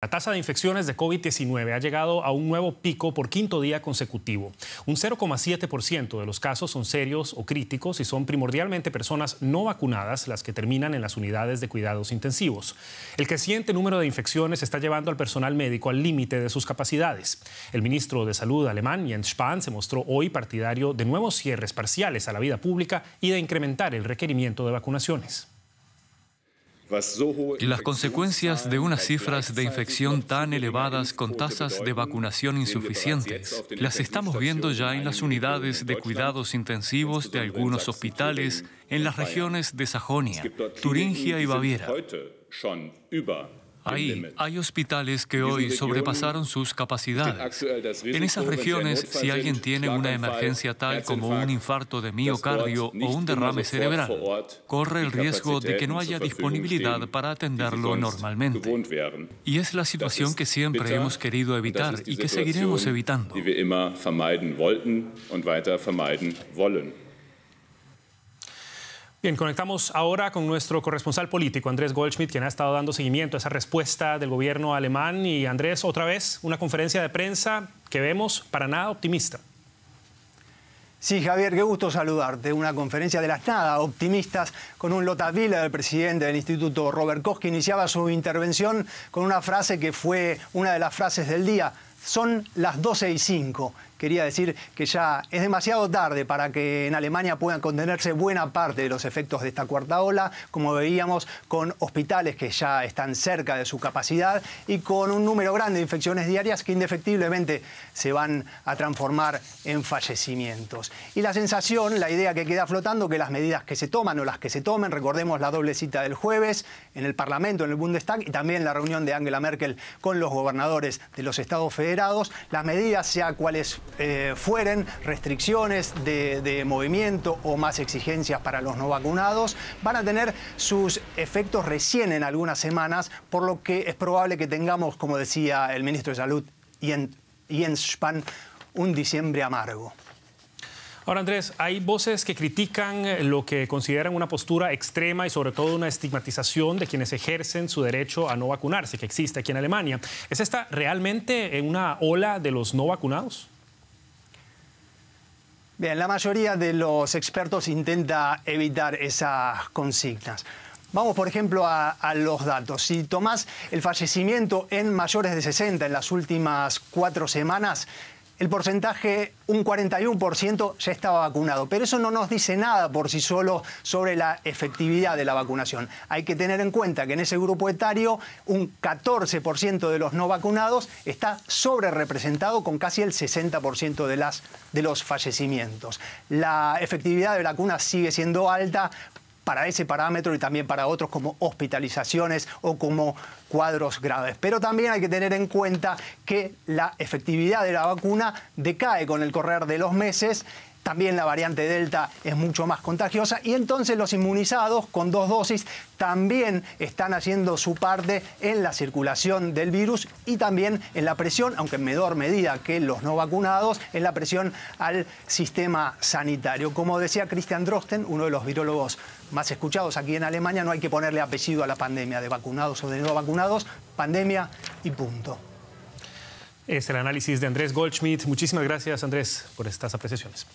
La tasa de infecciones de COVID-19 ha llegado a un nuevo pico por quinto día consecutivo. Un 0,7% de los casos son serios o críticos y son primordialmente personas no vacunadas las que terminan en las unidades de cuidados intensivos. El creciente número de infecciones está llevando al personal médico al límite de sus capacidades. El ministro de Salud alemán Jens Spahn se mostró hoy partidario de nuevos cierres parciales a la vida pública y de incrementar el requerimiento de vacunaciones. Las consecuencias de unas cifras de infección tan elevadas con tasas de vacunación insuficientes las estamos viendo ya en las unidades de cuidados intensivos de algunos hospitales en las regiones de Sajonia, Turingia y Baviera. Ahí hay hospitales que hoy sobrepasaron sus capacidades. En esas regiones, si alguien tiene una emergencia tal como un infarto de miocardio o un derrame cerebral, corre el riesgo de que no haya disponibilidad para atenderlo normalmente. Y es la situación que siempre hemos querido evitar y que seguiremos evitando. Bien, conectamos ahora con nuestro corresponsal político, Andrés Goldschmidt, quien ha estado dando seguimiento a esa respuesta del gobierno alemán. Y Andrés, otra vez, una conferencia de prensa que vemos para nada optimista. Sí, Javier, qué gusto saludarte. Una conferencia de las nada optimistas con un Lota del el presidente del Instituto Robert Koch, que iniciaba su intervención con una frase que fue una de las frases del día. Son las 12 y 5 quería decir que ya es demasiado tarde para que en Alemania puedan contenerse buena parte de los efectos de esta cuarta ola, como veíamos con hospitales que ya están cerca de su capacidad y con un número grande de infecciones diarias que indefectiblemente se van a transformar en fallecimientos. Y la sensación, la idea que queda flotando, que las medidas que se toman o las que se tomen, recordemos la doble cita del jueves en el Parlamento, en el Bundestag y también la reunión de Angela Merkel con los gobernadores de los estados federados, las medidas, sea cuales eh, fueren restricciones de, de, movimiento o más exigencias para los no vacunados, van a tener sus efectos recién en algunas semanas, por lo que es probable que tengamos, como decía el ministro de Salud Jens Spahn, un diciembre amargo. Ahora, Andrés, hay voces que critican lo que consideran una postura extrema y sobre todo una estigmatización de quienes ejercen su derecho a no vacunarse, que existe aquí en Alemania. ¿Es esta realmente una ola de los no vacunados? Bien, la mayoría de los expertos intenta evitar esas consignas. Vamos, por ejemplo, a, los datos. Si tomás el fallecimiento en mayores de 60 en las últimas cuatro semanas, el porcentaje, un 41%, ya estaba vacunado. Pero eso no nos dice nada por sí solo sobre la efectividad de la vacunación. Hay que tener en cuenta que en ese grupo etario un 14% de los no vacunados está sobre representado con casi el 60% de, las, de los fallecimientos. La efectividad de la vacuna sigue siendo alta, para ese parámetro y también para otros como hospitalizaciones o como cuadros graves. Pero también hay que tener en cuenta que la efectividad de la vacuna decae con el correr de los meses también la variante Delta es mucho más contagiosa y entonces los inmunizados con dos dosis también están haciendo su parte en la circulación del virus y también en la presión, aunque en menor medida que los no vacunados, en la presión al sistema sanitario. Como decía Christian Drosten, uno de los virólogos más escuchados aquí en Alemania, no hay que ponerle apellido a la pandemia de vacunados o de no vacunados, pandemia y punto. Es el análisis de Andrés Goldschmidt. Muchísimas gracias, Andrés, por estas apreciaciones.